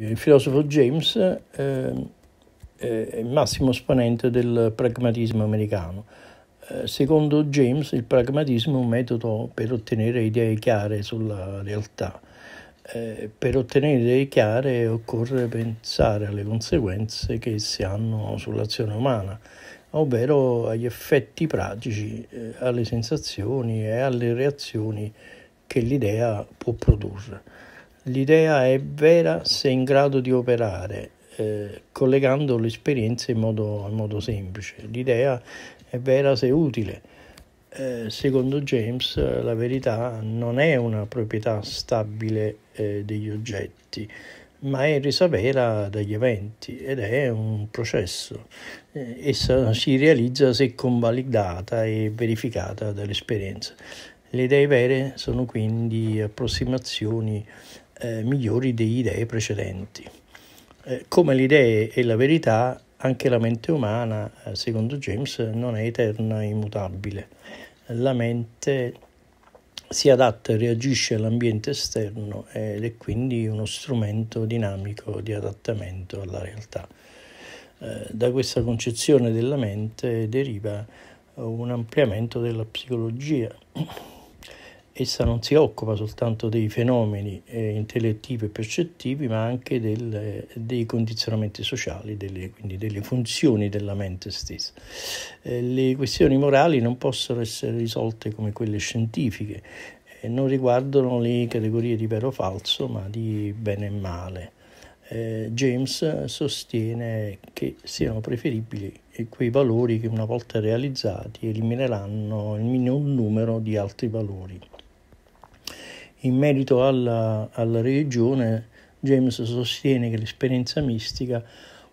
Il filosofo James eh, è il massimo esponente del pragmatismo americano. Eh, secondo James il pragmatismo è un metodo per ottenere idee chiare sulla realtà. Eh, per ottenere idee chiare occorre pensare alle conseguenze che essi hanno sull'azione umana, ovvero agli effetti pratici, eh, alle sensazioni e alle reazioni che l'idea può produrre. L'idea è vera se in grado di operare, eh, collegando l'esperienza in modo, in modo, semplice. L'idea è vera se utile. Eh, secondo James la verità non è una proprietà stabile eh, degli oggetti, ma è resa vera dagli eventi ed è un processo. Eh, essa si realizza se convalidata e verificata dall'esperienza. Le idee vere sono quindi approssimazioni eh, migliori di idee precedenti. Eh, come le idee e la verità, anche la mente umana, eh, secondo James, non è eterna e immutabile. La mente si adatta e reagisce all'ambiente esterno ed è quindi uno strumento dinamico di adattamento alla realtà. Eh, da questa concezione della mente deriva un ampliamento della psicologia essa non si occupa soltanto dei fenomeni eh, intellettivi e percettivi, ma anche del, eh, dei condizionamenti sociali, delle, quindi delle funzioni della mente stessa. Eh, le questioni morali non possono essere risolte come quelle scientifiche, eh, non riguardano le categorie di vero o falso, ma di bene e male. Eh, James sostiene che siano preferibili quei valori che una volta realizzati elimineranno il minor numero di altri valori. In merito alla, alla religione, James sostiene che l'esperienza mistica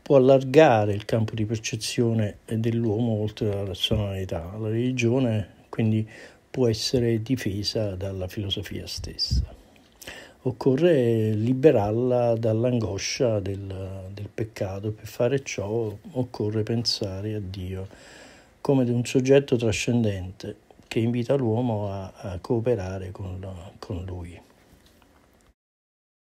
può allargare il campo di percezione dell'uomo oltre la razionalità. La religione quindi può essere difesa dalla filosofia stessa. Occorre liberarla dall'angoscia del, del peccato, per fare ciò occorre pensare a Dio come ad un soggetto trascendente che invita l'uomo a, a cooperare con, con lui.